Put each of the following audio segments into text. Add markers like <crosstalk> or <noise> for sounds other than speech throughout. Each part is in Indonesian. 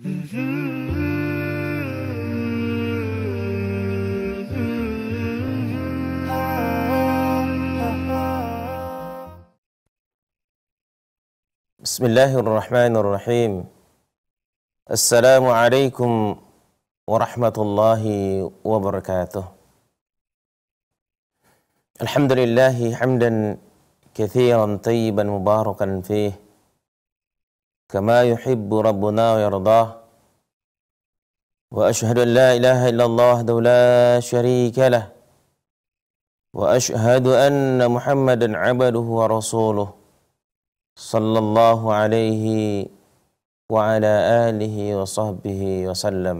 بسم الله الرحمن الرحيم السلام عليكم ورحمة الله وبركاته الحمد لله حمدا كثيرا طيبا مباركا فيه كما يحب ربنا ويرضاه وأشهد أن لا إله إلا الله وحده لا شريك له وأشهد أن محمدا عبده ورسوله صلى الله عليه وعلى آله وصحبه وسلم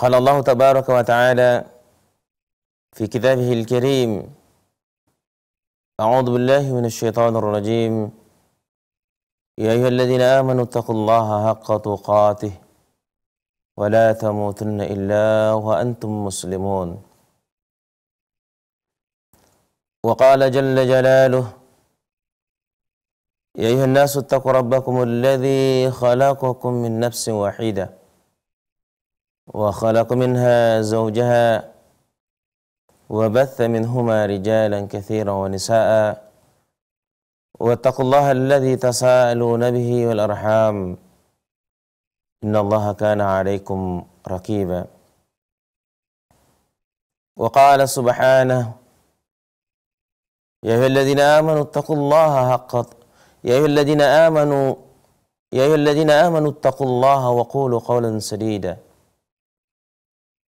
قال الله تبارك وتعالى في كتابه الكريم أعوذ بالله من الشيطان الرجيم يا أيها الذين آمنوا اتقوا الله حق تقاته ولا تموتن إلا وأنتم مسلمون وقال جل جلاله يا أيها الناس اتقوا ربكم الذي خلقكم من نفس واحدة وخلق منها زوجها وبث منهما رجالا كثيرا ونساء واتقوا الله الذي تساءلون به والأرحام إن الله كان عليكم رقيبا وقال سبحانه يا أيها الذين آمنوا اتقوا الله حق يا أيها الذين آمنوا يا أيها الذين آمنوا اتقوا الله وقولوا قولا سديدا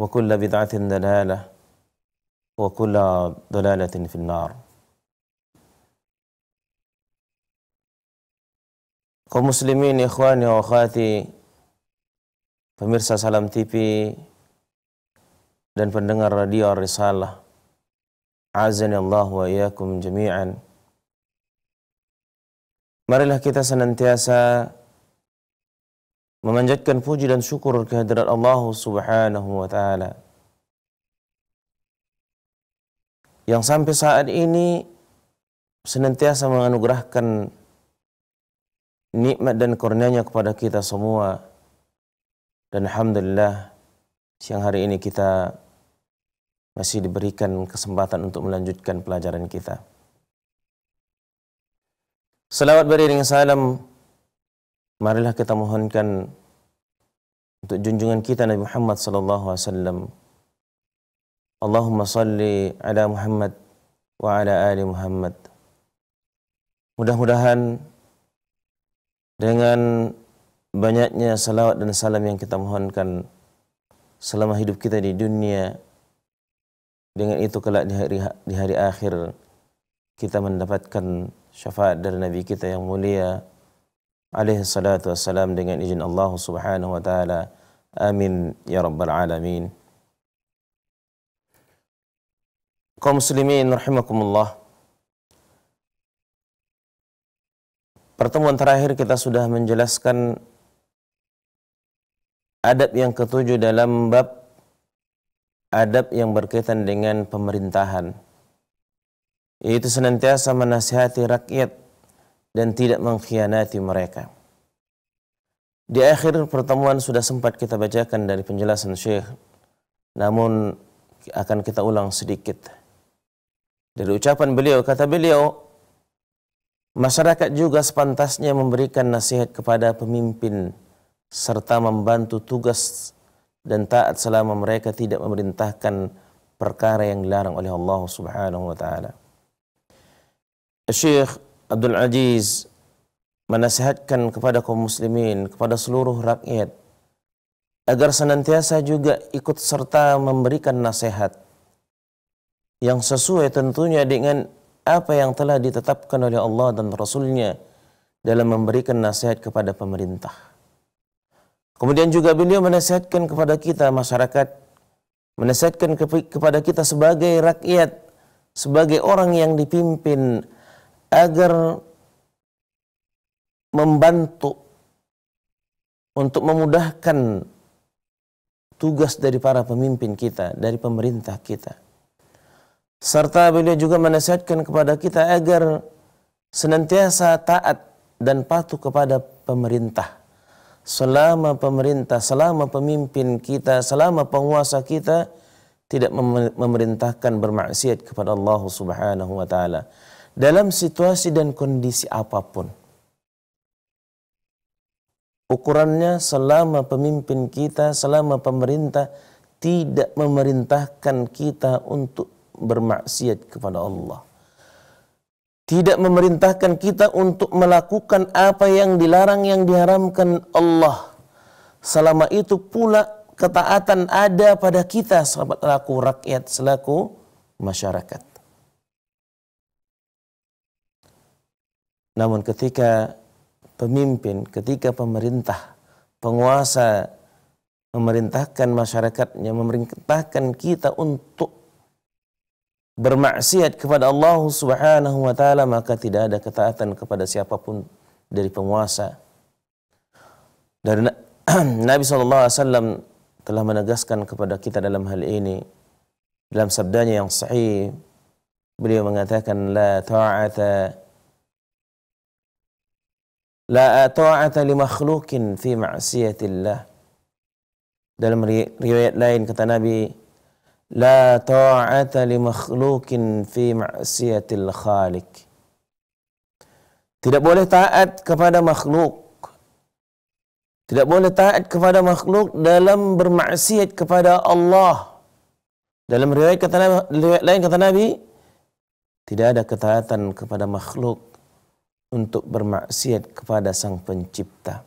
وكل بدعة دلالة وكل ضلالة في النار kaum muslimin ikhwani wa akhwati pemirsa Salam TV dan pendengar radio Risalah azan Allah wa iyyakum jami'an marilah kita senantiasa memanjatkan puji dan syukur kehadirat Allah Subhanahu wa taala. Yang sampai saat ini senantiasa menganugerahkan nikmat dan kurnianya kepada kita semua. Dan alhamdulillah siang hari ini kita masih diberikan kesempatan untuk melanjutkan pelajaran kita. Salawat beriring salam marilah kita mohonkan untuk junjungan kita Nabi Muhammad sallallahu alaihi wasallam. Allahumma salli ala Muhammad wa ala ali Muhammad. Mudah-mudahan dengan banyaknya salawat dan salam yang kita mohonkan selama hidup kita di dunia dengan itu kelak di hari, di hari akhir kita mendapatkan syafaat dari Nabi kita yang mulia alaihi salatu wassalam dengan izin Allah Subhanahu wa taala. Amin ya rabbal alamin. Kaum muslimin rahimakumullah. Pertemuan terakhir kita sudah menjelaskan adab yang ketujuh dalam bab adab yang berkaitan dengan pemerintahan. Yaitu senantiasa menasihati rakyat dan tidak mengkhianati mereka. Di akhir pertemuan sudah sempat kita bacakan dari penjelasan Syekh, namun akan kita ulang sedikit. Dari ucapan beliau, kata beliau, masyarakat juga sepantasnya memberikan nasihat kepada pemimpin serta membantu tugas dan taat selama mereka tidak memerintahkan perkara yang dilarang oleh Allah Subhanahu wa taala. Syekh Abdul Aziz menasihatkan kepada kaum muslimin, kepada seluruh rakyat agar senantiasa juga ikut serta memberikan nasihat yang sesuai tentunya dengan apa yang telah ditetapkan oleh Allah dan Rasulnya dalam memberikan nasihat kepada pemerintah. Kemudian juga beliau menasihatkan kepada kita masyarakat, menasihatkan kepada kita sebagai rakyat, sebagai orang yang dipimpin agar membantu untuk memudahkan tugas dari para pemimpin kita, dari pemerintah kita. Serta beliau juga menasihatkan kepada kita agar senantiasa taat dan patuh kepada pemerintah. Selama pemerintah, selama pemimpin kita, selama penguasa kita tidak memerintahkan bermaksiat kepada Allah Subhanahu wa taala dalam situasi dan kondisi apapun. Ukurannya selama pemimpin kita, selama pemerintah tidak memerintahkan kita untuk bermaksiat kepada Allah. Tidak memerintahkan kita untuk melakukan apa yang dilarang yang diharamkan Allah. Selama itu pula ketaatan ada pada kita selaku rakyat, selaku masyarakat. Namun ketika pemimpin, ketika pemerintah, penguasa memerintahkan masyarakatnya, memerintahkan kita untuk bermaksiat kepada Allah Subhanahu wa taala maka tidak ada ketaatan kepada siapapun dari penguasa. Dari <clears throat> Nabi sallallahu alaihi wasallam telah menegaskan kepada kita dalam hal ini dalam sabdanya yang sahih beliau mengatakan la ta'ata La ta'ata li makhlukin fi ma'siyatillah. Dalam riwayat lain kata Nabi, La ta'ata li makhlukin fi ma'siyatil khalik. Tidak boleh taat kepada makhluk. Tidak boleh taat kepada makhluk dalam bermaksiat kepada Allah. Dalam riwayat kata Nabi, riwayat lain kata Nabi, tidak ada ketaatan kepada makhluk untuk bermaksiat kepada Sang Pencipta.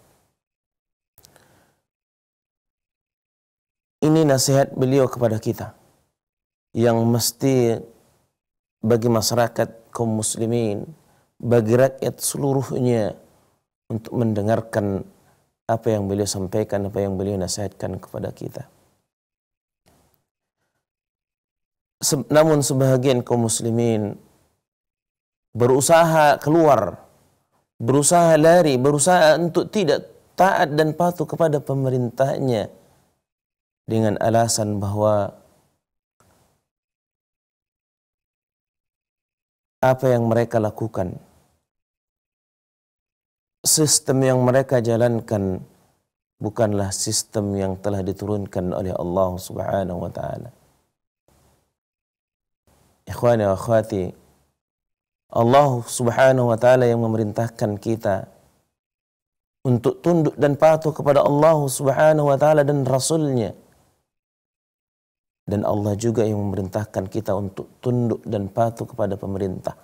Ini nasihat beliau kepada kita yang mesti bagi masyarakat kaum muslimin, bagi rakyat seluruhnya untuk mendengarkan apa yang beliau sampaikan, apa yang beliau nasihatkan kepada kita. namun sebagian kaum muslimin berusaha keluar berusaha lari, berusaha untuk tidak taat dan patuh kepada pemerintahnya dengan alasan bahwa apa yang mereka lakukan, sistem yang mereka jalankan bukanlah sistem yang telah diturunkan oleh Allah Subhanahu wa taala. Ikhwani wa akhwati Allah Subhanahu wa taala yang memerintahkan kita untuk tunduk dan patuh kepada Allah Subhanahu wa taala dan rasulnya. Dan Allah juga yang memerintahkan kita untuk tunduk dan patuh kepada pemerintah.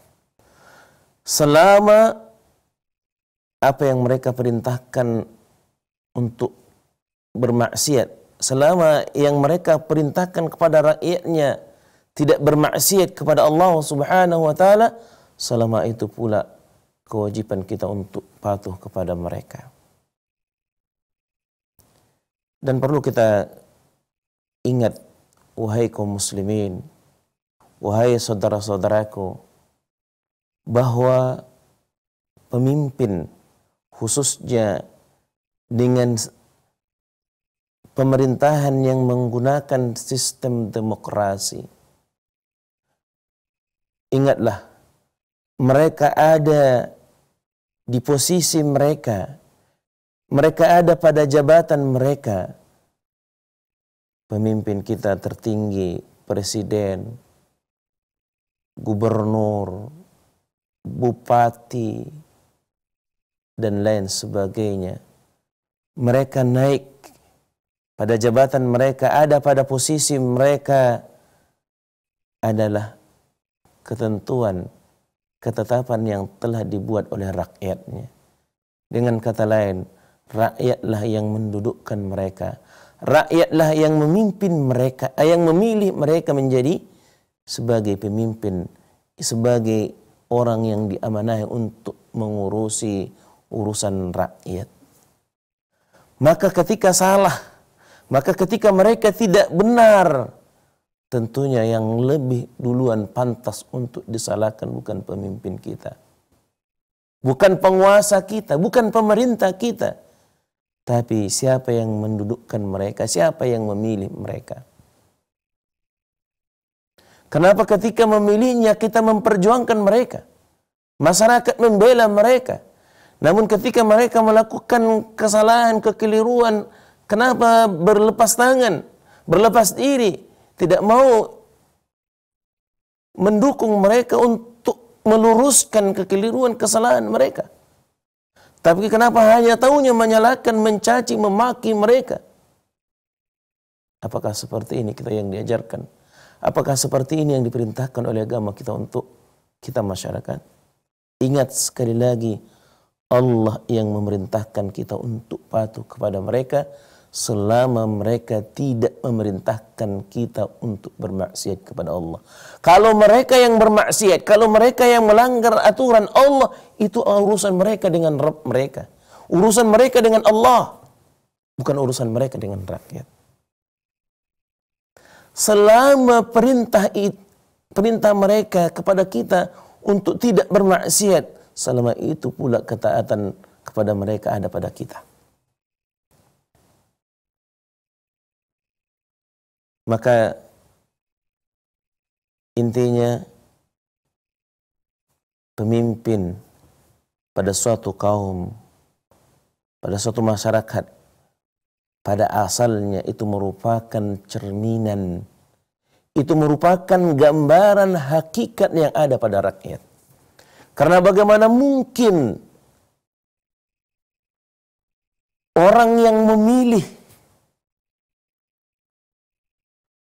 Selama apa yang mereka perintahkan untuk bermaksiat, selama yang mereka perintahkan kepada rakyatnya tidak bermaksiat kepada Allah Subhanahu wa taala, selama itu pula kewajiban kita untuk patuh kepada mereka. Dan perlu kita ingat, wahai kaum muslimin, wahai saudara-saudaraku, bahwa pemimpin khususnya dengan pemerintahan yang menggunakan sistem demokrasi. Ingatlah mereka ada di posisi mereka, mereka ada pada jabatan mereka. Pemimpin kita tertinggi, presiden, gubernur, bupati, dan lain sebagainya. Mereka naik pada jabatan mereka, ada pada posisi mereka adalah ketentuan ketetapan yang telah dibuat oleh rakyatnya. Dengan kata lain, rakyatlah yang mendudukkan mereka. Rakyatlah yang memimpin mereka, eh, yang memilih mereka menjadi sebagai pemimpin, sebagai orang yang diamanahi untuk mengurusi urusan rakyat. Maka ketika salah, maka ketika mereka tidak benar, tentunya yang lebih duluan pantas untuk disalahkan bukan pemimpin kita. Bukan penguasa kita, bukan pemerintah kita. Tapi siapa yang mendudukkan mereka, siapa yang memilih mereka. Kenapa ketika memilihnya kita memperjuangkan mereka. Masyarakat membela mereka. Namun ketika mereka melakukan kesalahan, kekeliruan, kenapa berlepas tangan, berlepas diri, tidak mau mendukung mereka untuk meluruskan kekeliruan kesalahan mereka. Tapi kenapa hanya tahunya menyalahkan, mencaci, memaki mereka? Apakah seperti ini kita yang diajarkan? Apakah seperti ini yang diperintahkan oleh agama kita untuk kita masyarakat? Ingat sekali lagi, Allah yang memerintahkan kita untuk patuh kepada mereka selama mereka tidak memerintahkan kita untuk bermaksiat kepada Allah. Kalau mereka yang bermaksiat, kalau mereka yang melanggar aturan Allah, itu urusan mereka dengan Rabb mereka. Urusan mereka dengan Allah, bukan urusan mereka dengan rakyat. Selama perintah perintah mereka kepada kita untuk tidak bermaksiat, selama itu pula ketaatan kepada mereka ada pada kita. Maka intinya pemimpin pada suatu kaum, pada suatu masyarakat, pada asalnya itu merupakan cerminan, itu merupakan gambaran hakikat yang ada pada rakyat. Karena bagaimana mungkin orang yang memilih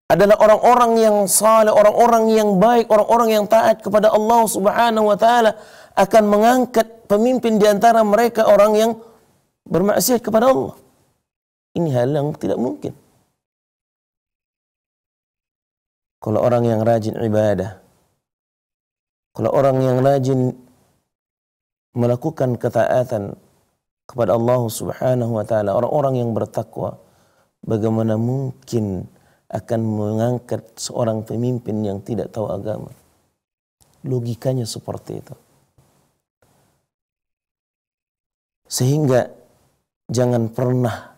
adalah orang-orang yang saleh, orang-orang yang baik, orang-orang yang taat kepada Allah Subhanahu wa taala akan mengangkat pemimpin di antara mereka orang yang bermaksiat kepada Allah. Ini hal yang tidak mungkin. Kalau orang yang rajin ibadah, kalau orang yang rajin melakukan ketaatan kepada Allah Subhanahu wa taala, orang-orang yang bertakwa, bagaimana mungkin akan mengangkat seorang pemimpin yang tidak tahu agama. Logikanya seperti itu. Sehingga jangan pernah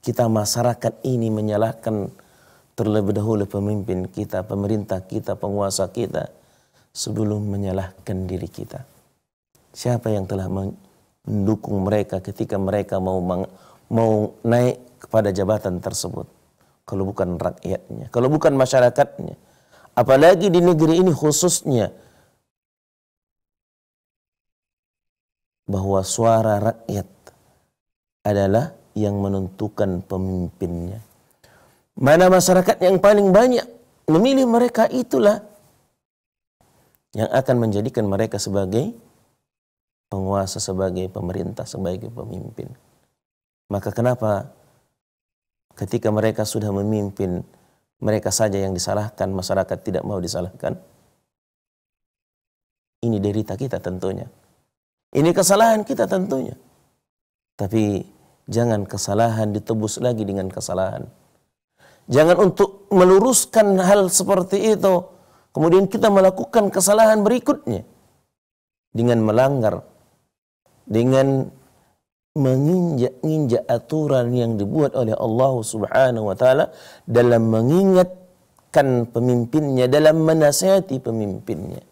kita masyarakat ini menyalahkan terlebih dahulu pemimpin kita, pemerintah kita, penguasa kita sebelum menyalahkan diri kita. Siapa yang telah mendukung mereka ketika mereka mau mau naik kepada jabatan tersebut? kalau bukan rakyatnya, kalau bukan masyarakatnya. Apalagi di negeri ini khususnya bahwa suara rakyat adalah yang menentukan pemimpinnya. Mana masyarakat yang paling banyak memilih mereka itulah yang akan menjadikan mereka sebagai penguasa, sebagai pemerintah, sebagai pemimpin. Maka kenapa ketika mereka sudah memimpin mereka saja yang disalahkan, masyarakat tidak mau disalahkan. Ini derita kita tentunya. Ini kesalahan kita tentunya. Tapi jangan kesalahan ditebus lagi dengan kesalahan. Jangan untuk meluruskan hal seperti itu, kemudian kita melakukan kesalahan berikutnya. Dengan melanggar, dengan menginjak-injak aturan yang dibuat oleh Allah Subhanahu wa taala dalam mengingatkan pemimpinnya dalam menasihati pemimpinnya.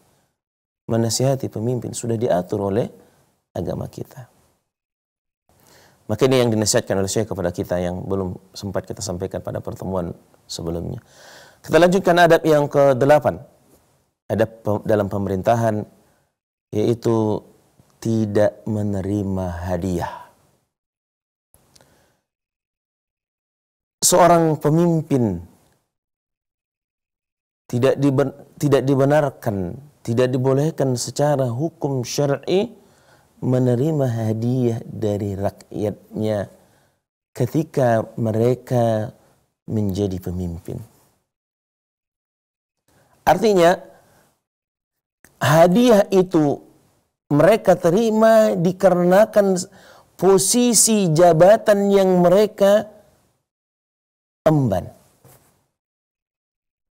Menasihati pemimpin sudah diatur oleh agama kita. Maka ini yang dinasihatkan oleh Syekh kepada kita yang belum sempat kita sampaikan pada pertemuan sebelumnya. Kita lanjutkan adab yang ke-8. Adab dalam pemerintahan yaitu tidak menerima hadiah. seorang pemimpin tidak diben, tidak dibenarkan, tidak dibolehkan secara hukum syar'i menerima hadiah dari rakyatnya ketika mereka menjadi pemimpin. Artinya hadiah itu mereka terima dikarenakan posisi jabatan yang mereka emban.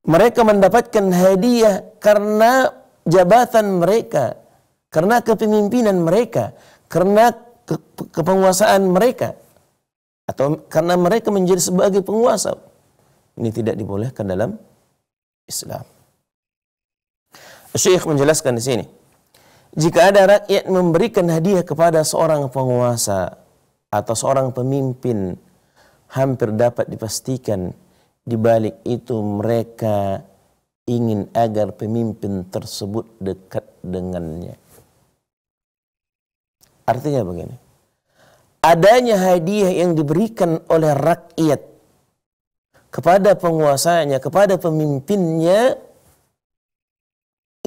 Mereka mendapatkan hadiah karena jabatan mereka, karena kepemimpinan mereka, karena ke kepenguasaan mereka, atau karena mereka menjadi sebagai penguasa. Ini tidak dibolehkan dalam Islam. Syekh menjelaskan di sini, jika ada rakyat memberikan hadiah kepada seorang penguasa atau seorang pemimpin hampir dapat dipastikan di balik itu mereka ingin agar pemimpin tersebut dekat dengannya. Artinya begini. Adanya hadiah yang diberikan oleh rakyat kepada penguasanya, kepada pemimpinnya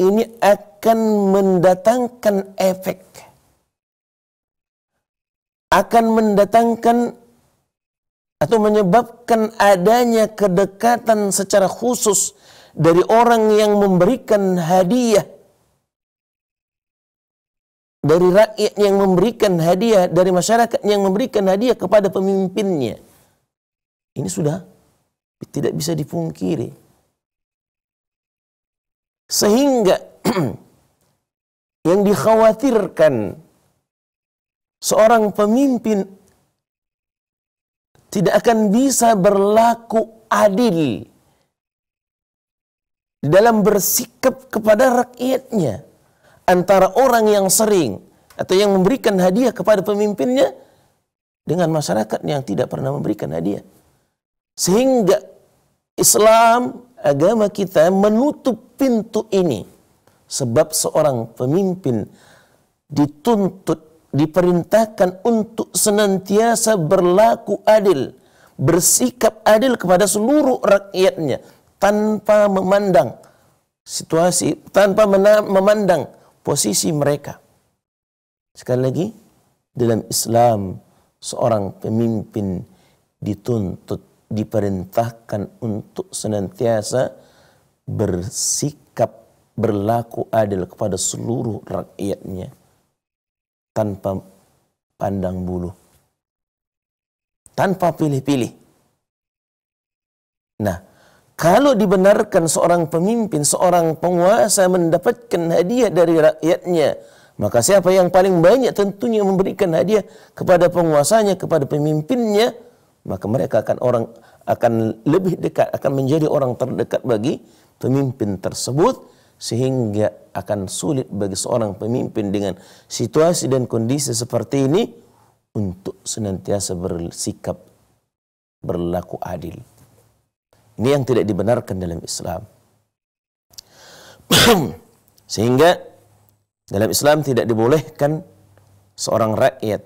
ini akan mendatangkan efek akan mendatangkan atau menyebabkan adanya kedekatan secara khusus dari orang yang memberikan hadiah dari rakyat yang memberikan hadiah dari masyarakat yang memberikan hadiah kepada pemimpinnya ini sudah tidak bisa dipungkiri sehingga <clears throat> yang dikhawatirkan seorang pemimpin tidak akan bisa berlaku adil dalam bersikap kepada rakyatnya antara orang yang sering atau yang memberikan hadiah kepada pemimpinnya dengan masyarakat yang tidak pernah memberikan hadiah. Sehingga Islam agama kita menutup pintu ini sebab seorang pemimpin dituntut diperintahkan untuk senantiasa berlaku adil, bersikap adil kepada seluruh rakyatnya tanpa memandang situasi, tanpa memandang posisi mereka. Sekali lagi, dalam Islam seorang pemimpin dituntut, diperintahkan untuk senantiasa bersikap berlaku adil kepada seluruh rakyatnya tanpa pandang bulu. Tanpa pilih-pilih. Nah, kalau dibenarkan seorang pemimpin, seorang penguasa mendapatkan hadiah dari rakyatnya, maka siapa yang paling banyak tentunya memberikan hadiah kepada penguasanya, kepada pemimpinnya, maka mereka akan orang akan lebih dekat, akan menjadi orang terdekat bagi pemimpin tersebut sehingga akan sulit bagi seorang pemimpin dengan situasi dan kondisi seperti ini untuk senantiasa bersikap berlaku adil. Ini yang tidak dibenarkan dalam Islam. <clears throat> Sehingga dalam Islam tidak dibolehkan seorang rakyat,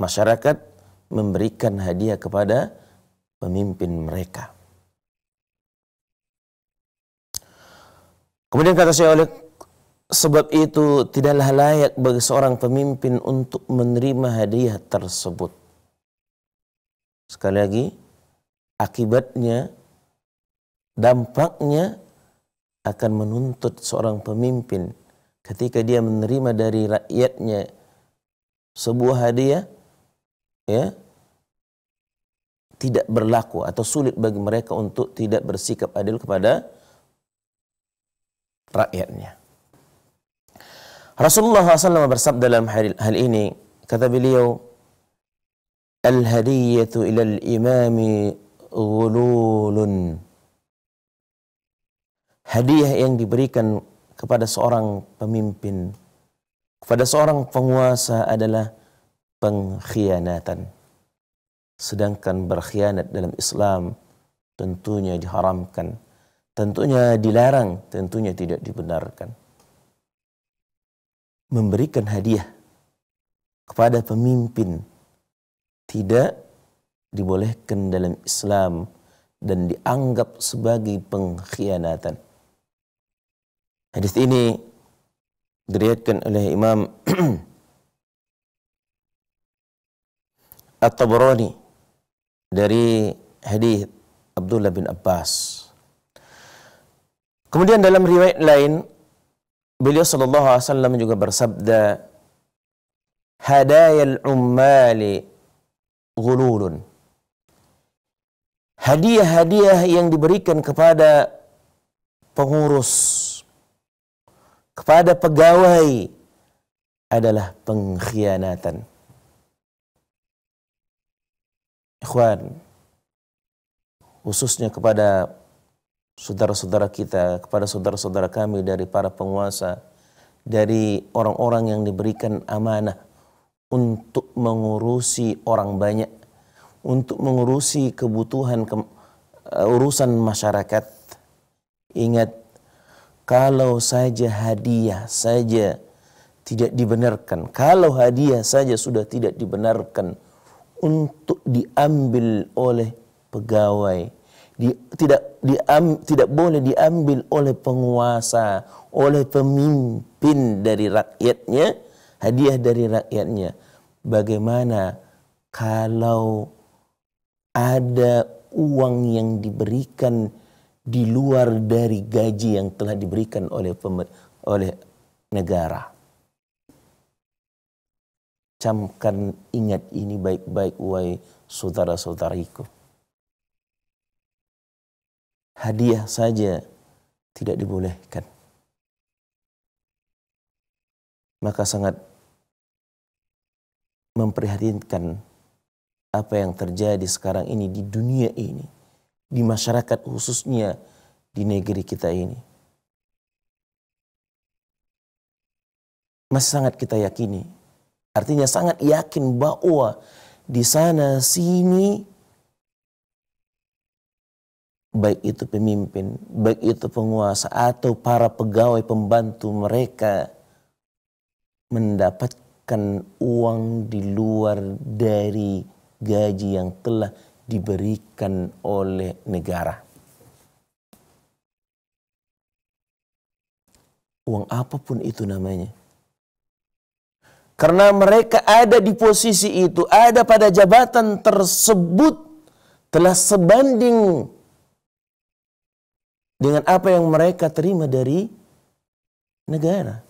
masyarakat memberikan hadiah kepada pemimpin mereka. Kemudian kata saya oleh sebab itu tidaklah layak bagi seorang pemimpin untuk menerima hadiah tersebut. Sekali lagi, akibatnya, dampaknya akan menuntut seorang pemimpin ketika dia menerima dari rakyatnya sebuah hadiah, ya, tidak berlaku atau sulit bagi mereka untuk tidak bersikap adil kepada rakyatnya. Rasulullah SAW bersabda dalam hal ini, kata beliau, Al-hadiyyatu ilal imami gululun. Hadiah yang diberikan kepada seorang pemimpin, kepada seorang penguasa adalah pengkhianatan. Sedangkan berkhianat dalam Islam tentunya diharamkan. Tentunya dilarang, tentunya tidak dibenarkan. Memberikan hadiah kepada pemimpin tidak dibolehkan dalam Islam dan dianggap sebagai pengkhianatan. Hadis ini diriatkan oleh Imam <clears throat> At-Tabarani dari hadis Abdullah bin Abbas Kemudian dalam riwayat lain beliau sallallahu alaihi wasallam juga bersabda hadayal ummali ghululun hadiah-hadiah yang diberikan kepada pengurus kepada pegawai adalah pengkhianatan ikhwan khususnya kepada saudara-saudara kita, kepada saudara-saudara kami dari para penguasa, dari orang-orang yang diberikan amanah untuk mengurusi orang banyak, untuk mengurusi kebutuhan ke, uh, eh, urusan masyarakat. Ingat, kalau saja hadiah saja tidak dibenarkan, kalau hadiah saja sudah tidak dibenarkan untuk diambil oleh pegawai, di, tidak tidak boleh diambil oleh penguasa, oleh pemimpin dari rakyatnya, hadiah dari rakyatnya. Bagaimana kalau ada uang yang diberikan di luar dari gaji yang telah diberikan oleh pemer, oleh negara? Camkan ingat ini baik-baik wahai saudara-saudariku hadiah saja tidak dibolehkan. Maka sangat memprihatinkan apa yang terjadi sekarang ini di dunia ini, di masyarakat khususnya di negeri kita ini. Masih sangat kita yakini. Artinya sangat yakin bahwa di sana sini baik itu pemimpin, baik itu penguasa atau para pegawai pembantu mereka mendapatkan uang di luar dari gaji yang telah diberikan oleh negara. Uang apapun itu namanya. Karena mereka ada di posisi itu, ada pada jabatan tersebut telah sebanding dengan apa yang mereka terima dari negara.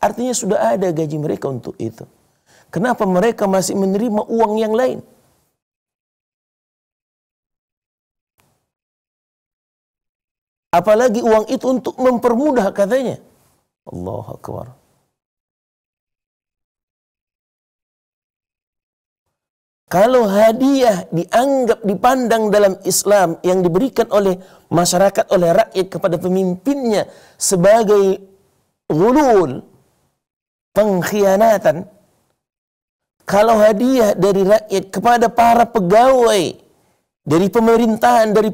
Artinya sudah ada gaji mereka untuk itu. Kenapa mereka masih menerima uang yang lain? Apalagi uang itu untuk mempermudah katanya. Allah Akbar. Kalau hadiah dianggap dipandang dalam Islam yang diberikan oleh masyarakat, oleh rakyat kepada pemimpinnya sebagai gulul, pengkhianatan. Kalau hadiah dari rakyat kepada para pegawai, dari pemerintahan, dari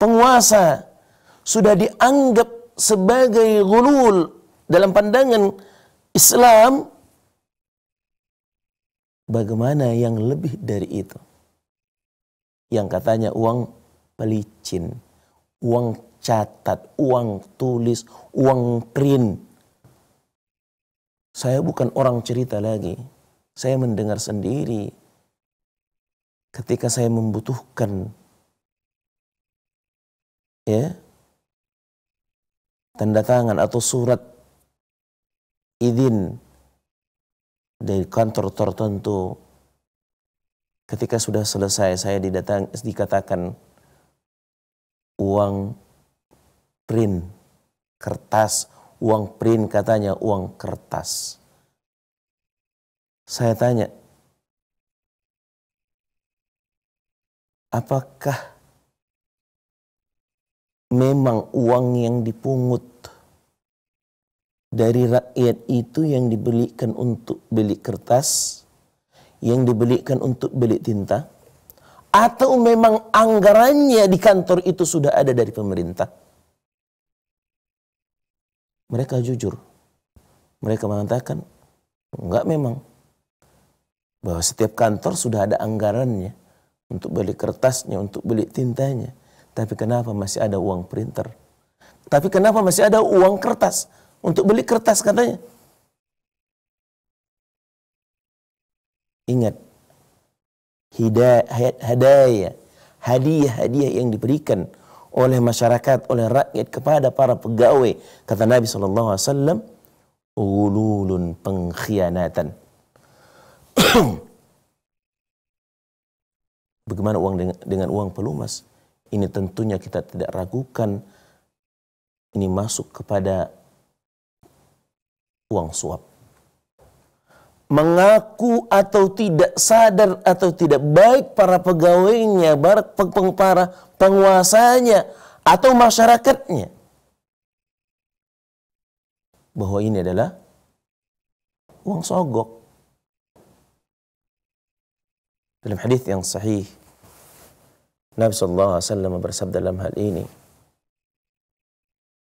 penguasa, sudah dianggap sebagai gulul dalam pandangan Islam, bagaimana yang lebih dari itu? Yang katanya uang pelicin, uang catat, uang tulis, uang print. Saya bukan orang cerita lagi. Saya mendengar sendiri ketika saya membutuhkan ya tanda tangan atau surat izin dari kantor tertentu. Ketika sudah selesai saya didatang dikatakan uang print kertas, uang print katanya uang kertas. Saya tanya, apakah memang uang yang dipungut dari rakyat itu yang dibelikan untuk beli kertas, yang dibelikan untuk beli tinta, atau memang anggarannya di kantor itu sudah ada dari pemerintah? Mereka jujur. Mereka mengatakan, enggak memang. Bahwa setiap kantor sudah ada anggarannya untuk beli kertasnya, untuk beli tintanya. Tapi kenapa masih ada uang printer? Tapi kenapa masih ada uang kertas? untuk beli kertas katanya. Ingat, hidayah, hadaya, hadiah-hadiah yang diberikan oleh masyarakat, oleh rakyat kepada para pegawai. Kata Nabi SAW, ululun pengkhianatan. <clears throat> Bagaimana uang dengan, dengan uang pelumas? Ini tentunya kita tidak ragukan. Ini masuk kepada uang suap. Mengaku atau tidak sadar atau tidak baik para pegawainya, para penguasanya atau masyarakatnya bahwa ini adalah uang sogok. Dalam hadis yang sahih, Nabi Sallallahu Alaihi Wasallam bersabda dalam hal ini,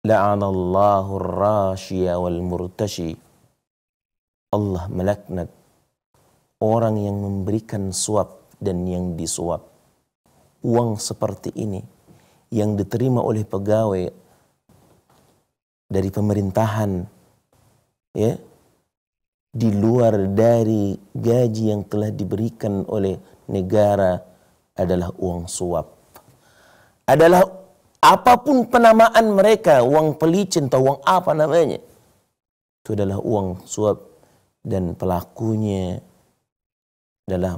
لعن الله الراشي murtashi. Allah melaknat orang yang memberikan suap dan yang disuap. Uang seperti ini yang diterima oleh pegawai dari pemerintahan ya di luar dari gaji yang telah diberikan oleh negara adalah uang suap. Adalah Apapun penamaan mereka, uang pelicin atau uang apa namanya. Itu adalah uang suap dan pelakunya adalah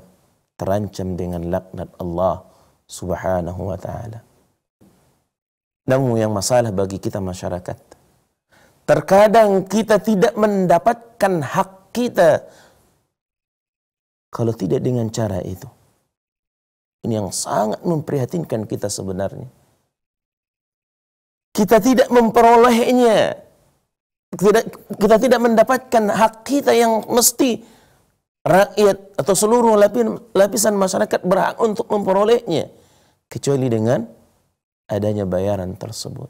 terancam dengan laknat Allah subhanahu wa ta'ala. Namun yang masalah bagi kita masyarakat. Terkadang kita tidak mendapatkan hak kita kalau tidak dengan cara itu. Ini yang sangat memprihatinkan kita sebenarnya kita tidak memperolehnya. Kita, kita tidak mendapatkan hak kita yang mesti rakyat atau seluruh lapisan, lapisan masyarakat berhak untuk memperolehnya kecuali dengan adanya bayaran tersebut.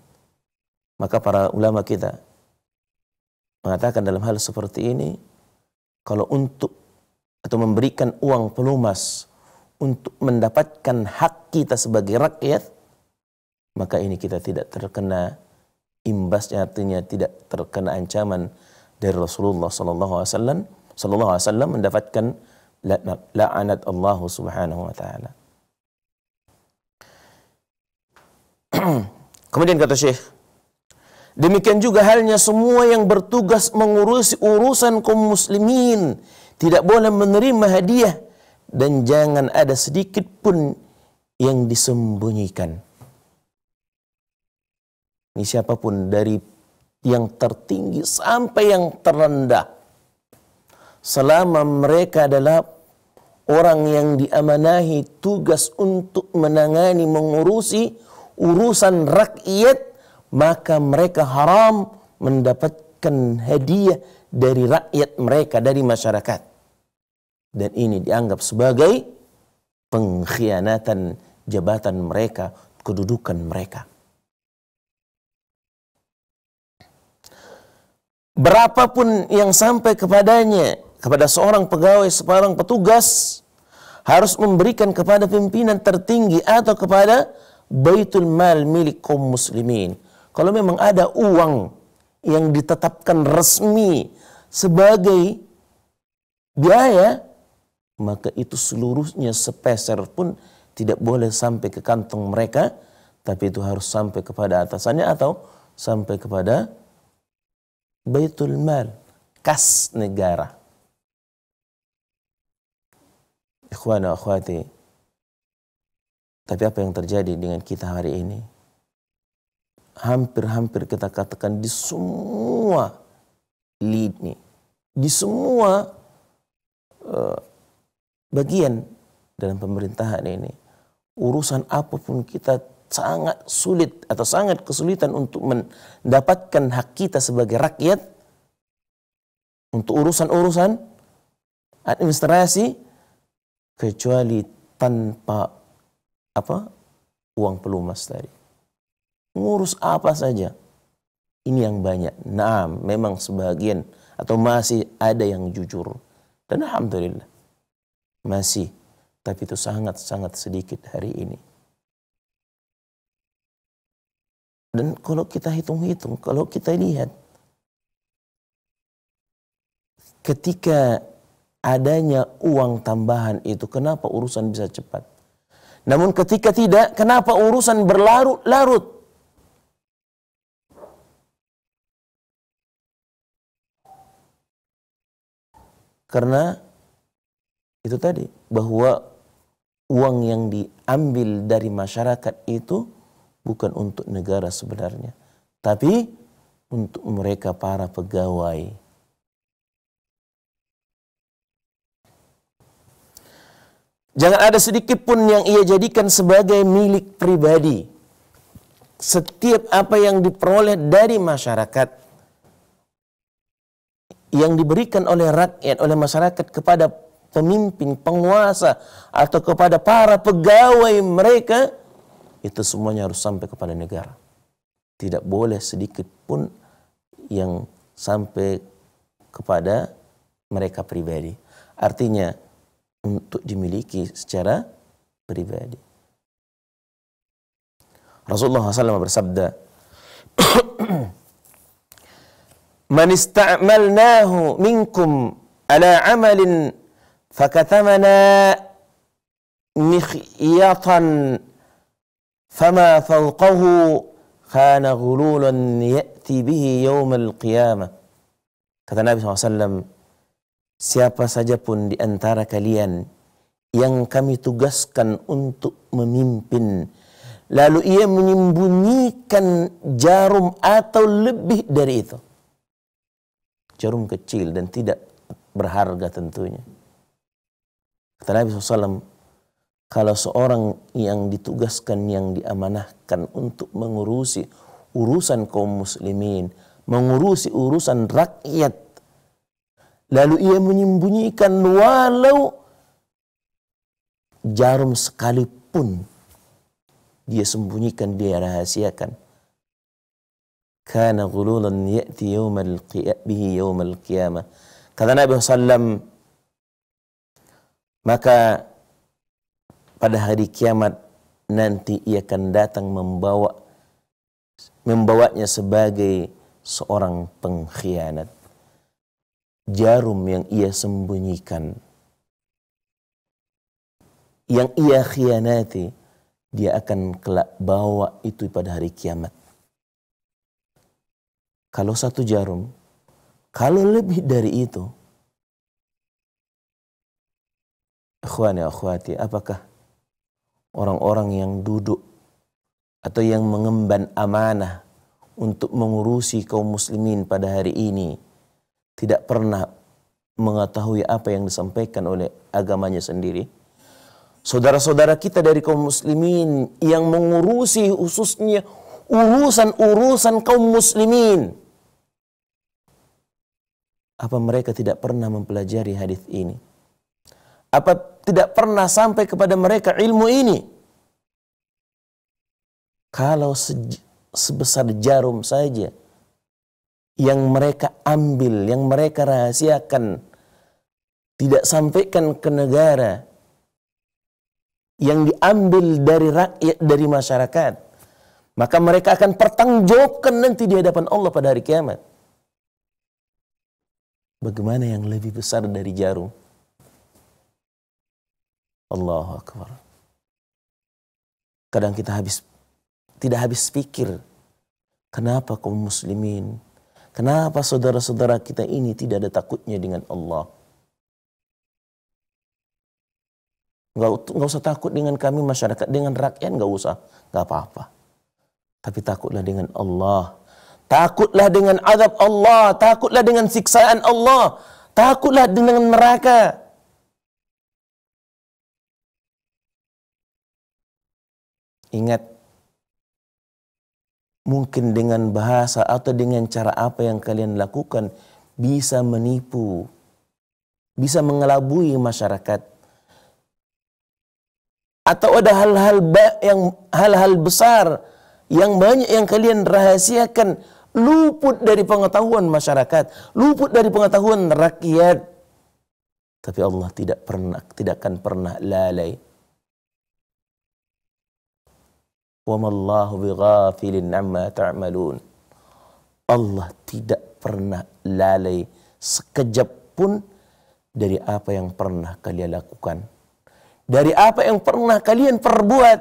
Maka para ulama kita mengatakan dalam hal seperti ini kalau untuk atau memberikan uang pelumas untuk mendapatkan hak kita sebagai rakyat maka ini kita tidak terkena imbasnya artinya tidak terkena ancaman dari Rasulullah sallallahu alaihi wasallam sallallahu alaihi wasallam mendapatkan laknat Allah Subhanahu wa taala. <clears throat> Kemudian kata Syekh, demikian juga halnya semua yang bertugas mengurusi urusan kaum muslimin tidak boleh menerima hadiah dan jangan ada sedikit pun yang disembunyikan. Ini siapapun dari yang tertinggi sampai yang terendah. Selama mereka adalah orang yang diamanahi tugas untuk menangani, mengurusi urusan rakyat, maka mereka haram mendapatkan hadiah dari rakyat mereka, dari masyarakat. Dan ini dianggap sebagai pengkhianatan jabatan mereka, kedudukan mereka. berapapun yang sampai kepadanya, kepada seorang pegawai, seorang petugas, harus memberikan kepada pimpinan tertinggi atau kepada baitul mal milik kaum muslimin. Kalau memang ada uang yang ditetapkan resmi sebagai biaya, maka itu seluruhnya sepeser pun tidak boleh sampai ke kantong mereka, tapi itu harus sampai kepada atasannya atau sampai kepada Baitul Mal, kas negara. dan akhwati, tapi apa yang terjadi dengan kita hari ini? Hampir-hampir kita katakan di semua lini, di semua eh, bagian dalam pemerintahan ini, urusan apapun kita sangat sulit atau sangat kesulitan untuk mendapatkan hak kita sebagai rakyat untuk urusan-urusan administrasi kecuali tanpa apa uang pelumas tadi. Ngurus apa saja. Ini yang banyak. Nah, memang sebagian atau masih ada yang jujur. Dan Alhamdulillah. Masih. Tapi itu sangat-sangat sedikit hari ini. Dan kalau kita hitung-hitung, kalau kita lihat ketika adanya uang tambahan itu, kenapa urusan bisa cepat? Namun ketika tidak, kenapa urusan berlarut-larut? Karena itu tadi bahwa uang yang diambil dari masyarakat itu bukan untuk negara sebenarnya, tapi untuk mereka para pegawai. Jangan ada sedikit pun yang ia jadikan sebagai milik pribadi. Setiap apa yang diperoleh dari masyarakat yang diberikan oleh rakyat, oleh masyarakat kepada pemimpin, penguasa atau kepada para pegawai mereka itu semuanya harus sampai kepada negara. Tidak boleh sedikit pun yang sampai kepada mereka pribadi. Artinya untuk dimiliki secara pribadi. Rasulullah SAW bersabda, <clears throat> "Man ista'malnahu minkum ala amalin fakatamana mikhiyatan فما فوقه كان غلول يأتي به يوم القيامة kata Nabi SAW siapa saja pun di antara kalian yang kami tugaskan untuk memimpin lalu ia menyembunyikan jarum atau lebih dari itu jarum kecil dan tidak berharga tentunya kata Nabi SAW kalau seorang yang ditugaskan yang diamanahkan untuk mengurusi urusan kaum muslimin, mengurusi urusan rakyat, lalu ia menyembunyikan walau jarum sekalipun dia sembunyikan, dia rahasiakan. Kana ghululan ya'ti yawmal bihi yawmal qiyamah. Kata Nabi SAW, maka pada hari kiamat nanti ia akan datang membawa membawanya sebagai seorang pengkhianat. Jarum yang ia sembunyikan, yang ia khianati, dia akan kelak bawa itu pada hari kiamat. Kalau satu jarum, kalau lebih dari itu, ikhwan ya akhwati, apakah orang-orang yang duduk atau yang mengemban amanah untuk mengurusi kaum muslimin pada hari ini tidak pernah mengetahui apa yang disampaikan oleh agamanya sendiri. Saudara-saudara kita dari kaum muslimin yang mengurusi khususnya urusan-urusan kaum muslimin. Apa mereka tidak pernah mempelajari hadis ini? apa tidak pernah sampai kepada mereka ilmu ini kalau se sebesar jarum saja yang mereka ambil yang mereka rahasiakan tidak sampaikan ke negara yang diambil dari rakyat dari masyarakat maka mereka akan pertanggungjawabkan nanti di hadapan Allah pada hari kiamat bagaimana yang lebih besar dari jarum Allahu Akbar. Kadang kita habis tidak habis pikir. Kenapa kaum muslimin? Kenapa saudara-saudara kita ini tidak ada takutnya dengan Allah? Gak usah takut dengan kami masyarakat, dengan rakyat gak usah, gak apa-apa. Tapi takutlah dengan Allah. Takutlah dengan azab Allah. Takutlah dengan siksaan Allah. Takutlah dengan neraka. Ingat, mungkin dengan bahasa atau dengan cara apa yang kalian lakukan bisa menipu, bisa mengelabui masyarakat. Atau ada hal-hal yang hal-hal besar yang banyak yang kalian rahasiakan luput dari pengetahuan masyarakat, luput dari pengetahuan rakyat. Tapi Allah tidak pernah tidak akan pernah lalai Allah tidak pernah lalai sekejap pun dari apa yang pernah kalian lakukan. Dari apa yang pernah kalian perbuat.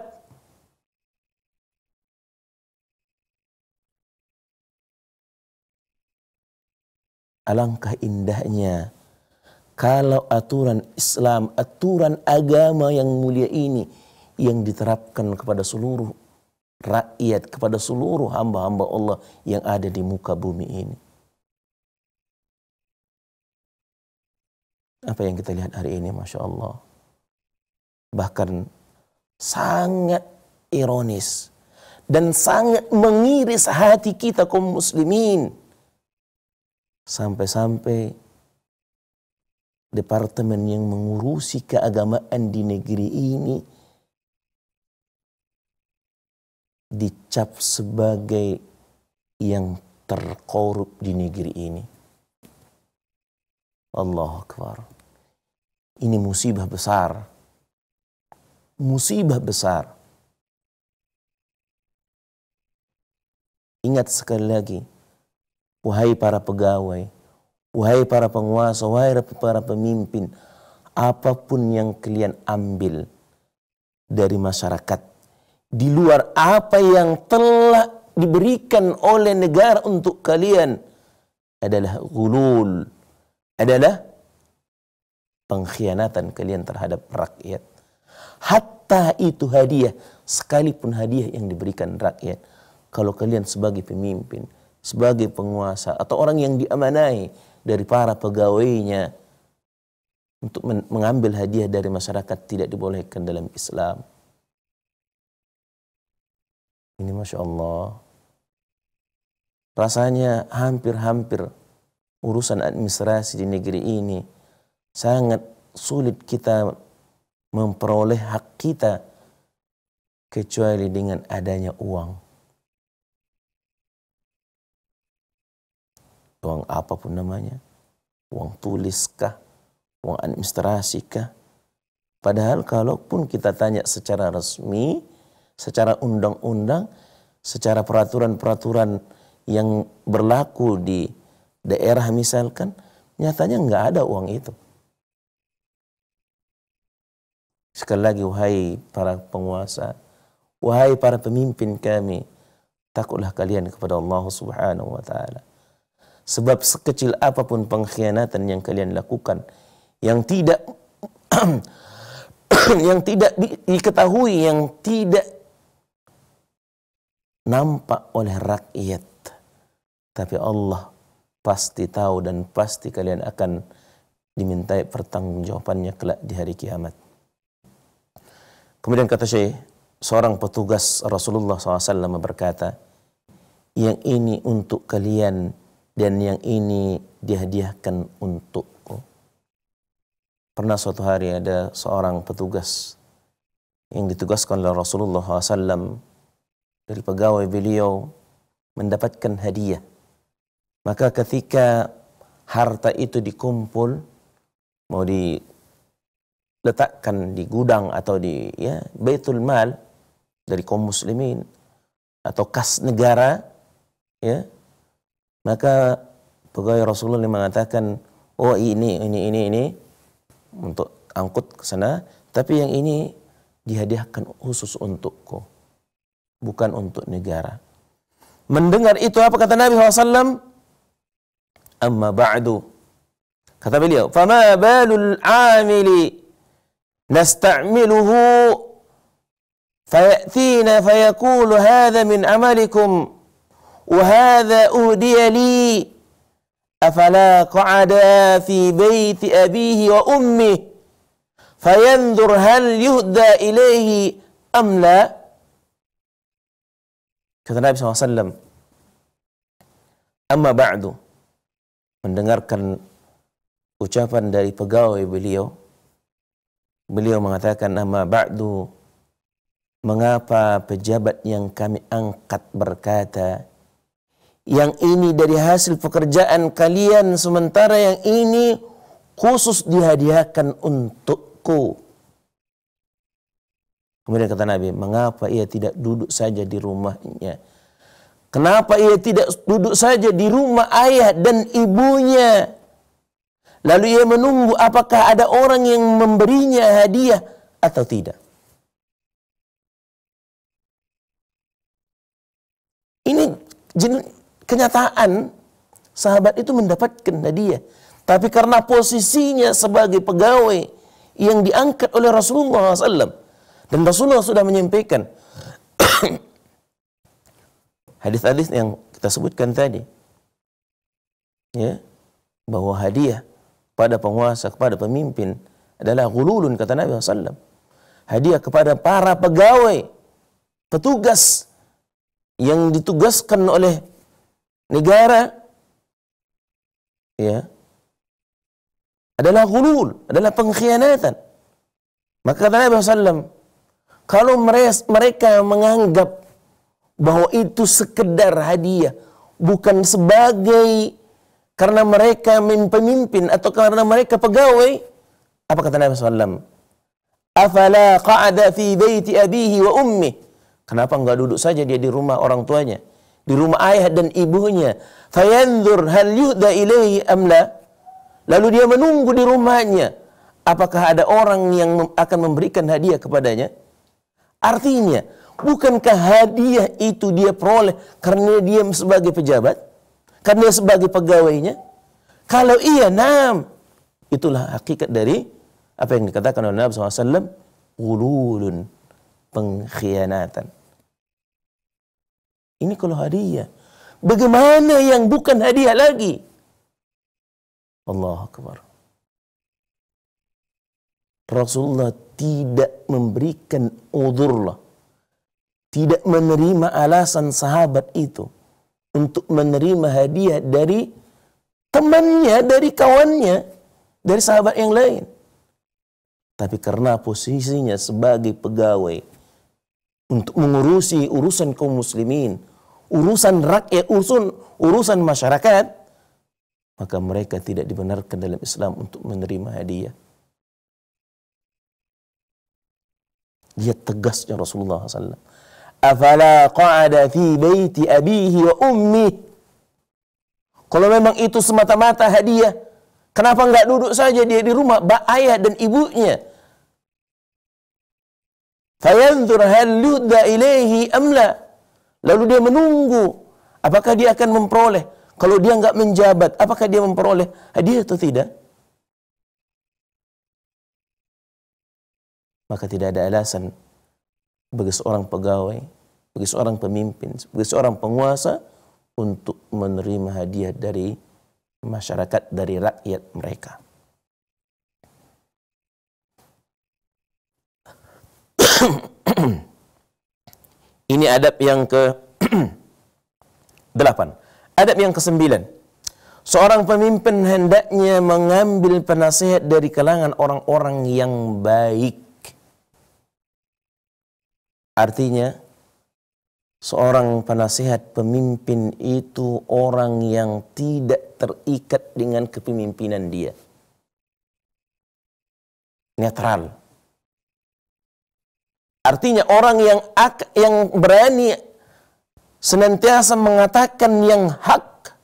Alangkah indahnya kalau aturan Islam, aturan agama yang mulia ini yang diterapkan kepada seluruh rakyat, kepada seluruh hamba-hamba Allah yang ada di muka bumi ini. Apa yang kita lihat hari ini, masya Allah, bahkan sangat ironis dan sangat mengiris hati kita, kaum Muslimin, sampai-sampai departemen yang mengurusi keagamaan di negeri ini dicap sebagai yang terkorup di negeri ini. Allah Akbar. Ini musibah besar. Musibah besar. Ingat sekali lagi, wahai para pegawai, wahai para penguasa, wahai para pemimpin, apapun yang kalian ambil dari masyarakat di luar apa yang telah diberikan oleh negara untuk kalian adalah gulul adalah pengkhianatan kalian terhadap rakyat hatta itu hadiah sekalipun hadiah yang diberikan rakyat kalau kalian sebagai pemimpin sebagai penguasa atau orang yang diamanai dari para pegawainya untuk mengambil hadiah dari masyarakat tidak dibolehkan dalam Islam ini Masya Allah rasanya hampir-hampir urusan administrasi di negeri ini sangat sulit kita memperoleh hak kita kecuali dengan adanya uang. Uang apapun namanya, uang tuliskah, uang administrasikah. Padahal kalaupun kita tanya secara resmi, secara undang-undang, secara peraturan-peraturan yang berlaku di daerah misalkan, nyatanya nggak ada uang itu. Sekali lagi, wahai para penguasa, wahai para pemimpin kami, takutlah kalian kepada Allah Subhanahu wa Ta'ala. Sebab sekecil apapun pengkhianatan yang kalian lakukan, yang tidak <clears throat> yang tidak diketahui, yang tidak nampak oleh rakyat. Tapi Allah pasti tahu dan pasti kalian akan dimintai pertanggungjawabannya kelak di hari kiamat. Kemudian kata Syekh, seorang petugas Rasulullah SAW berkata, yang ini untuk kalian dan yang ini dihadiahkan untukku. Pernah suatu hari ada seorang petugas yang ditugaskan oleh Rasulullah SAW dari pegawai beliau mendapatkan hadiah. Maka ketika harta itu dikumpul mau diletakkan di gudang atau di ya betul Mal dari kaum muslimin atau kas negara ya maka pegawai Rasulullah mengatakan oh ini ini ini ini untuk angkut ke sana tapi yang ini dihadiahkan khusus untukku bukan untuk negara. Mendengar itu apa kata Nabi SAW? Amma ba'du. Kata beliau, فَمَا بَالُ الْعَامِلِ نَسْتَعْمِلُهُ فَيَأْتِينَ فَيَقُولُ هَذَا مِنْ عَمَلِكُمْ وَهَذَا أُهْدِيَ لِي أَفَلَا قَعَدَ فِي بَيْتِ أَبِيهِ وَأُمِّهِ فَيَنْظُرْ هَلْ يُهْدَى إِلَيْهِ أَمْ لَا Kata Nabi SAW, Amma ba'du, mendengarkan ucapan dari pegawai beliau, beliau mengatakan, Amma ba'du, mengapa pejabat yang kami angkat berkata, yang ini dari hasil pekerjaan kalian, sementara yang ini khusus dihadiahkan untukku. Kemudian kata Nabi, mengapa ia tidak duduk saja di rumahnya? Kenapa ia tidak duduk saja di rumah ayah dan ibunya? Lalu ia menunggu apakah ada orang yang memberinya hadiah atau tidak. Ini kenyataan sahabat itu mendapatkan hadiah. Tapi karena posisinya sebagai pegawai yang diangkat oleh Rasulullah SAW. Dan Rasulullah sudah menyampaikan <coughs> hadis-hadis yang kita sebutkan tadi. Ya, bahwa hadiah pada penguasa, kepada pemimpin adalah gululun kata Nabi SAW. Hadiah kepada para pegawai, petugas yang ditugaskan oleh negara ya adalah gulul, adalah pengkhianatan. Maka kata Nabi SAW, kalau mereka menganggap bahwa itu sekedar hadiah, bukan sebagai karena mereka pemimpin atau karena mereka pegawai, apa kata Nabi SAW? Afala qa'ada fi bayti abihi wa ummi. Kenapa enggak duduk saja dia di rumah orang tuanya? Di rumah ayah dan ibunya. Fayanzur hal yuhda ilaihi amla. Lalu dia menunggu di rumahnya. Apakah ada orang yang akan memberikan hadiah kepadanya? Artinya, bukankah hadiah itu dia peroleh karena dia sebagai pejabat? Karena dia sebagai pegawainya? Kalau iya, nam. Itulah hakikat dari apa yang dikatakan oleh Nabi SAW. Ululun pengkhianatan. Ini kalau hadiah. Bagaimana yang bukan hadiah lagi? Allah Akbar. Rasulullah tidak memberikan udurlah. Tidak menerima alasan sahabat itu untuk menerima hadiah dari temannya, dari kawannya, dari sahabat yang lain. Tapi karena posisinya sebagai pegawai untuk mengurusi urusan kaum muslimin, urusan rakyat, urusan urusan masyarakat, maka mereka tidak dibenarkan dalam Islam untuk menerima hadiah. Lihat tegasnya Rasulullah SAW. Afala qa'ada fi baiti abihi wa ummi. Kalau memang itu semata-mata hadiah, kenapa nggak duduk saja dia di rumah bak ayah dan ibunya? Fayanzur hal yudda ilaihi amla. Lalu dia menunggu apakah dia akan memperoleh. Kalau dia nggak menjabat, apakah dia memperoleh hadiah atau tidak? maka tidak ada alasan bagi seorang pegawai, bagi seorang pemimpin, bagi seorang penguasa untuk menerima hadiah dari masyarakat, dari rakyat mereka. <clears throat> Ini adab yang ke delapan. Adab yang ke sembilan. Seorang pemimpin hendaknya mengambil penasihat dari kalangan orang-orang yang baik Artinya, seorang penasihat pemimpin itu orang yang tidak terikat dengan kepemimpinan dia. Netral. Artinya orang yang yang berani senantiasa mengatakan yang hak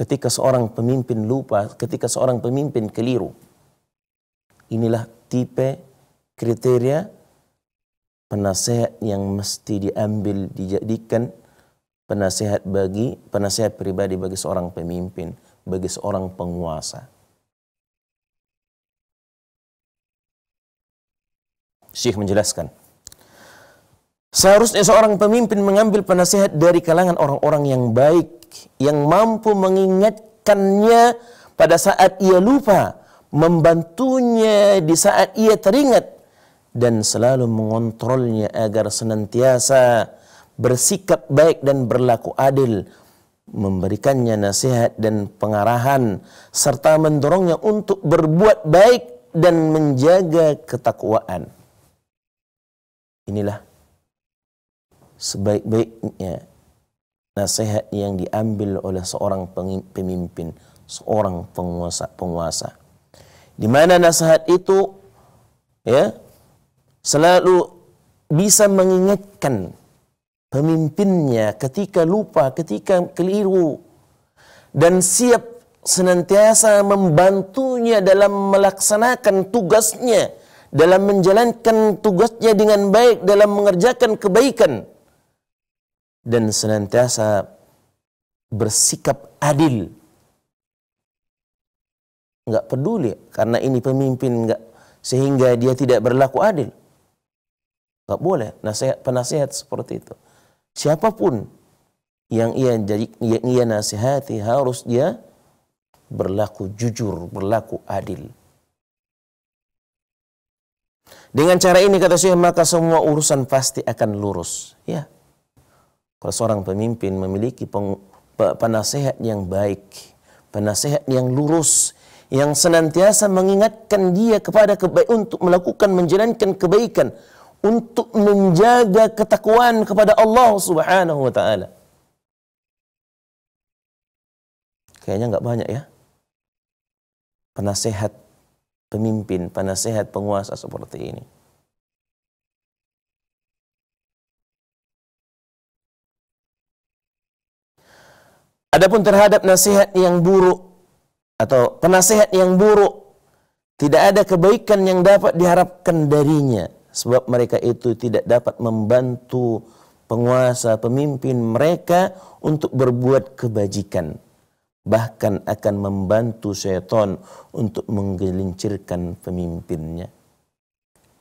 ketika seorang pemimpin lupa, ketika seorang pemimpin keliru. Inilah tipe kriteria penasehat yang mesti diambil dijadikan penasehat bagi penasehat pribadi bagi seorang pemimpin, bagi seorang penguasa. Syekh menjelaskan, seharusnya seorang pemimpin mengambil penasehat dari kalangan orang-orang yang baik, yang mampu mengingatkannya pada saat ia lupa, membantunya di saat ia teringat, dan selalu mengontrolnya agar senantiasa bersikap baik dan berlaku adil memberikannya nasihat dan pengarahan serta mendorongnya untuk berbuat baik dan menjaga ketakwaan. Inilah sebaik-baiknya nasihat yang diambil oleh seorang pemimpin, seorang penguasa-penguasa. Di mana nasihat itu ya selalu bisa mengingatkan pemimpinnya ketika lupa, ketika keliru dan siap senantiasa membantunya dalam melaksanakan tugasnya, dalam menjalankan tugasnya dengan baik, dalam mengerjakan kebaikan dan senantiasa bersikap adil. Enggak peduli karena ini pemimpin enggak sehingga dia tidak berlaku adil. Gak boleh nasihat penasehat seperti itu. Siapapun yang ia jadi yang ia nasihati harus dia berlaku jujur, berlaku adil. Dengan cara ini kata Syekh maka semua urusan pasti akan lurus. Ya. Kalau seorang pemimpin memiliki peng, penasehat yang baik, penasehat yang lurus, yang senantiasa mengingatkan dia kepada kebaik untuk melakukan menjalankan kebaikan, untuk menjaga ketakwaan kepada Allah Subhanahu wa taala. Kayaknya nggak banyak ya. Penasehat pemimpin, penasehat penguasa seperti ini. Adapun terhadap nasihat yang buruk atau penasehat yang buruk, tidak ada kebaikan yang dapat diharapkan darinya sebab mereka itu tidak dapat membantu penguasa pemimpin mereka untuk berbuat kebajikan bahkan akan membantu setan untuk menggelincirkan pemimpinnya.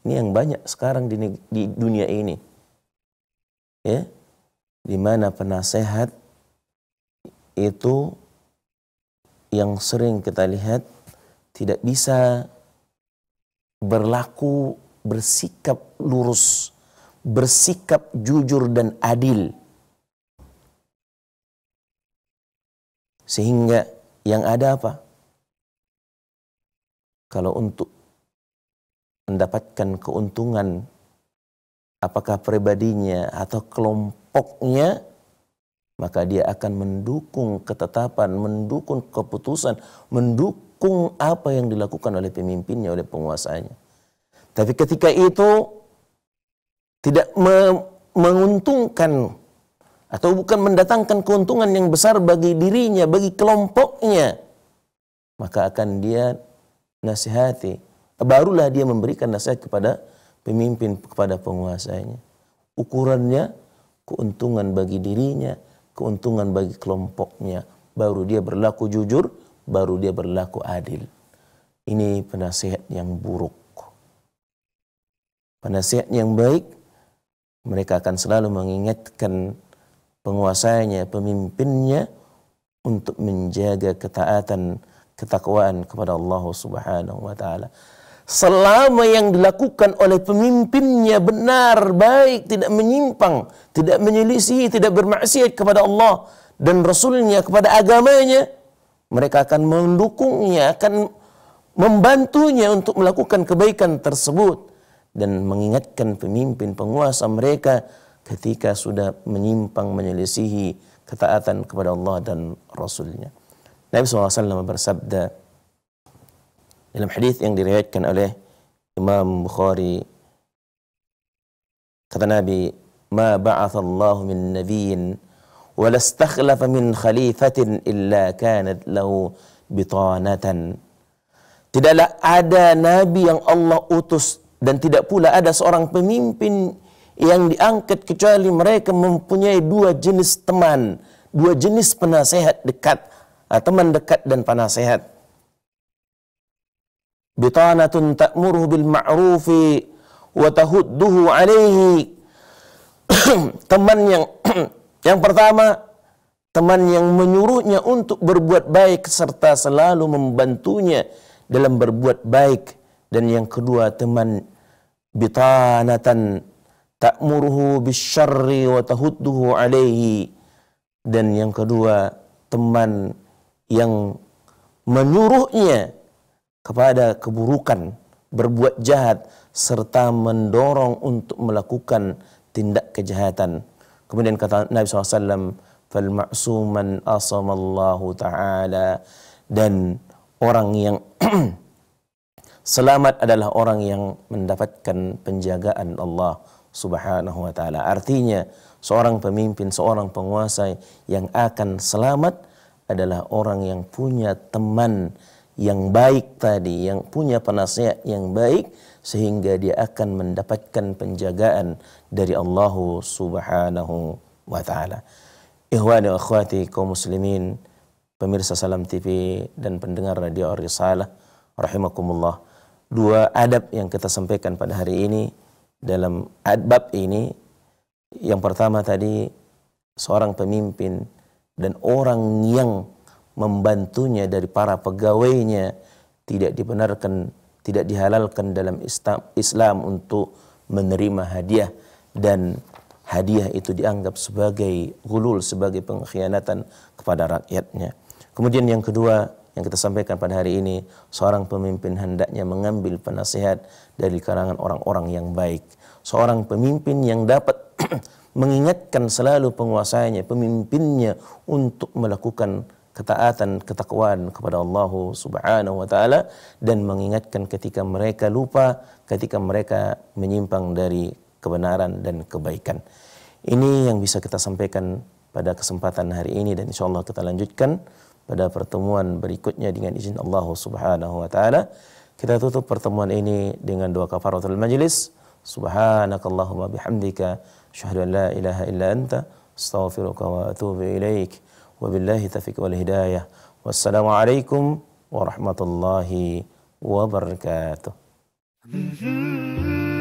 Ini yang banyak sekarang di, di dunia ini. Ya. Di mana penasehat itu yang sering kita lihat tidak bisa berlaku bersikap lurus, bersikap jujur dan adil. Sehingga yang ada apa? Kalau untuk mendapatkan keuntungan apakah pribadinya atau kelompoknya maka dia akan mendukung ketetapan, mendukung keputusan, mendukung apa yang dilakukan oleh pemimpinnya, oleh penguasanya. Tapi ketika itu tidak me menguntungkan atau bukan mendatangkan keuntungan yang besar bagi dirinya, bagi kelompoknya, maka akan dia nasihati. Barulah dia memberikan nasihat kepada pemimpin, kepada penguasanya. Ukurannya keuntungan bagi dirinya, keuntungan bagi kelompoknya. Baru dia berlaku jujur, baru dia berlaku adil. Ini penasihat yang buruk penasihat yang baik, mereka akan selalu mengingatkan penguasanya, pemimpinnya untuk menjaga ketaatan, ketakwaan kepada Allah Subhanahu wa taala. Selama yang dilakukan oleh pemimpinnya benar, baik, tidak menyimpang, tidak menyelisih, tidak bermaksiat kepada Allah dan Rasulnya, kepada agamanya, mereka akan mendukungnya, akan membantunya untuk melakukan kebaikan tersebut dan mengingatkan pemimpin penguasa mereka ketika sudah menyimpang menyelisihi ketaatan kepada Allah dan Rasulnya. Nabi SAW bersabda dalam hadis yang diriwayatkan oleh Imam Bukhari kata Nabi ما بعث الله من نبي ولا استخلف من خليفة إلا كانت له بطانة Tidaklah ada nabi yang Allah utus dan tidak pula ada seorang pemimpin yang diangkat kecuali mereka mempunyai dua jenis teman, dua jenis penasehat dekat, ah, teman dekat dan penasehat. Bitanatun ta'muruhu bil ma'rufi wa tahudduhu alaihi. <clears throat> teman yang <clears throat> yang pertama teman yang menyuruhnya untuk berbuat baik serta selalu membantunya dalam berbuat baik dan yang kedua teman bitanatan ta'muruhu bisyarri wa tahudduhu alaihi dan yang kedua teman yang menyuruhnya kepada keburukan berbuat jahat serta mendorong untuk melakukan tindak kejahatan kemudian kata Nabi SAW fal ma'suman asamallahu ta'ala dan orang yang <clears throat> Selamat adalah orang yang mendapatkan penjagaan Allah Subhanahu wa taala. Artinya, seorang pemimpin, seorang penguasa yang akan selamat adalah orang yang punya teman yang baik tadi, yang punya penasihat yang baik sehingga dia akan mendapatkan penjagaan dari Allah Subhanahu wa taala. Ikhwani akhwati kaum muslimin, pemirsa Salam TV dan pendengar radio Risalah rahimakumullah dua adab yang kita sampaikan pada hari ini dalam adab ini yang pertama tadi seorang pemimpin dan orang yang membantunya dari para pegawainya tidak dibenarkan tidak dihalalkan dalam Islam, untuk menerima hadiah dan hadiah itu dianggap sebagai gulul sebagai pengkhianatan kepada rakyatnya. Kemudian yang kedua yang kita sampaikan pada hari ini, seorang pemimpin hendaknya mengambil penasehat dari karangan orang-orang yang baik. Seorang pemimpin yang dapat <clears throat> mengingatkan selalu penguasanya, pemimpinnya untuk melakukan ketaatan, ketakwaan kepada Allah Subhanahu wa taala dan mengingatkan ketika mereka lupa, ketika mereka menyimpang dari kebenaran dan kebaikan. Ini yang bisa kita sampaikan pada kesempatan hari ini dan insya Allah kita lanjutkan pada pertemuan berikutnya dengan izin Allah Subhanahu wa taala. Kita tutup pertemuan ini dengan doa kafaratul majlis. Subhanakallahumma bihamdika asyhadu la ilaha illa anta astaghfiruka wa atubu ilaik. Wabillahi taufiq wal hidayah. Wassalamualaikum warahmatullahi wabarakatuh. Mm-hmm.